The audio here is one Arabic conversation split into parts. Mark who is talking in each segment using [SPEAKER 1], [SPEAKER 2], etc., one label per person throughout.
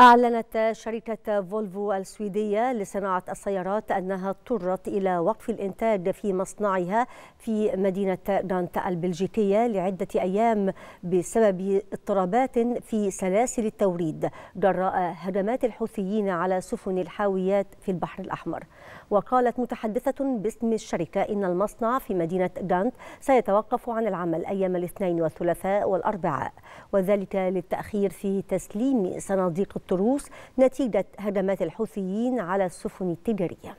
[SPEAKER 1] أعلنت شركة فولفو السويدية لصناعة السيارات أنها اضطرت إلى وقف الإنتاج في مصنعها في مدينة دانت البلجيكية لعدة أيام بسبب اضطرابات في سلاسل التوريد جراء هجمات الحوثيين على سفن الحاويات في البحر الأحمر وقالت متحدثة باسم الشركة إن المصنع في مدينة دانت سيتوقف عن العمل أيام الاثنين والثلاثاء والأربعاء وذلك للتأخير في تسليم صناديق التروس نتيجة هجمات الحوثيين على السفن التجارية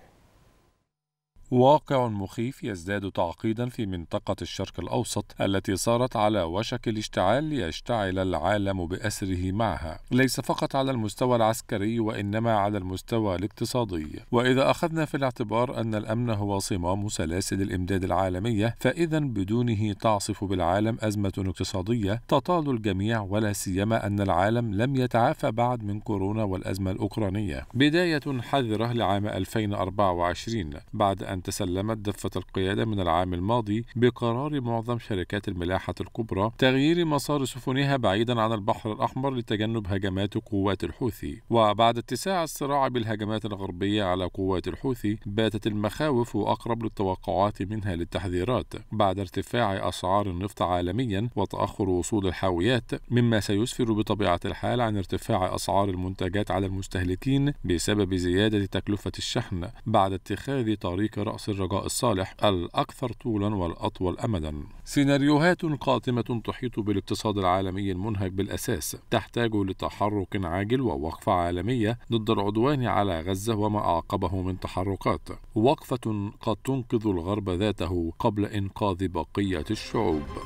[SPEAKER 2] واقع مخيف يزداد تعقيدا في منطقة الشرق الأوسط التي صارت على وشك الاشتعال ليشتعل العالم بأسره معها ليس فقط على المستوى العسكري وإنما على المستوى الاقتصادي وإذا أخذنا في الاعتبار أن الأمن هو صمام سلاسل الإمداد العالمية فإذا بدونه تعصف بالعالم أزمة اقتصادية تطال الجميع ولا سيما أن العالم لم يتعافى بعد من كورونا والأزمة الأوكرانية بداية حذرة لعام 2024 بعد أن تسلمت دفة القيادة من العام الماضي بقرار معظم شركات الملاحة الكبرى تغيير مسار سفنها بعيدا عن البحر الأحمر لتجنب هجمات قوات الحوثي وبعد اتساع الصراع بالهجمات الغربية على قوات الحوثي باتت المخاوف أقرب للتوقعات منها للتحذيرات بعد ارتفاع أسعار النفط عالميا وتأخر وصول الحاويات مما سيسفر بطبيعة الحال عن ارتفاع أسعار المنتجات على المستهلكين بسبب زيادة تكلفة الشحن بعد اتخاذ طريق رأس الرجاء الصالح الأكثر طولا والأطول أمدا سيناريوهات قاتمة تحيط بالاقتصاد العالمي المنهك بالأساس تحتاج لتحرك عاجل ووقفة عالمية ضد العدوان على غزة وما أعقبه من تحركات وقفة قد تنقذ الغرب ذاته قبل إنقاذ بقية الشعوب